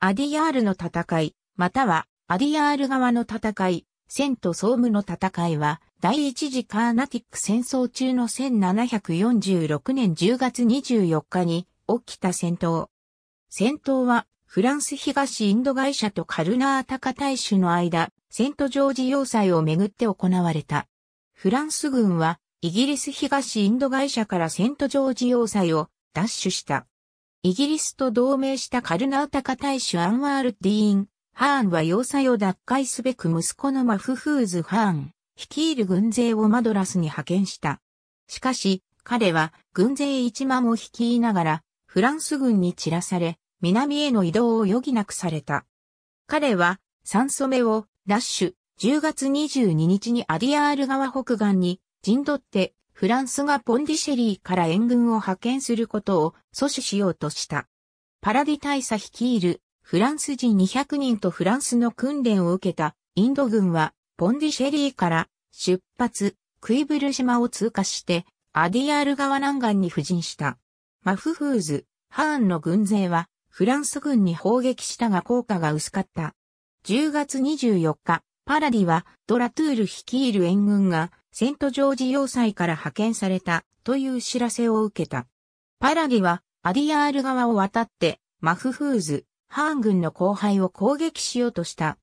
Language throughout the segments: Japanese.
アディヤールの戦い、またはアディヤール側の戦い、センとソームの戦いは、第一次カーナティック戦争中の1746年10月24日に起きた戦闘。戦闘は、フランス東インド会社とカルナータカ大衆の間、セントジョージ要塞をめぐって行われた。フランス軍は、イギリス東インド会社からセントジョージ要塞を奪取した。イギリスと同盟したカルナウタカ大使アンワール・ディーン、ハーンは要塞を奪回すべく息子のマフフーズ・ハーン、率いる軍勢をマドラスに派遣した。しかし、彼は軍勢一万を率いながら、フランス軍に散らされ、南への移動を余儀なくされた。彼は、三ソ目を、ラッシュ、10月22日にアディアール川北岸に、陣取って、フランスがポンディシェリーから援軍を派遣することを阻止しようとした。パラディ大佐率いるフランス人200人とフランスの訓練を受けたインド軍はポンディシェリーから出発、クイブル島を通過してアディアール川南岸に布陣した。マフフーズ、ハーンの軍勢はフランス軍に砲撃したが効果が薄かった。10月24日、パラディはドラトゥール率いる援軍がセントジョージ要塞から派遣されたという知らせを受けた。パラギはアディアール側を渡ってマフフーズ、ハーン軍の後輩を攻撃しようとした。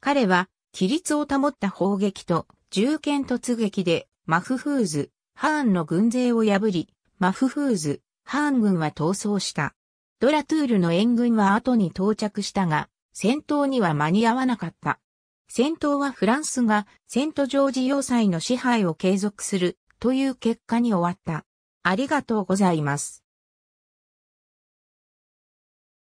彼は規律を保った砲撃と銃剣突撃でマフフーズ、ハーンの軍勢を破り、マフフーズ、ハーン軍は逃走した。ドラトゥールの援軍は後に到着したが、戦闘には間に合わなかった。戦闘はフランスがセントジョージ要塞の支配を継続するという結果に終わった。ありがとうございます。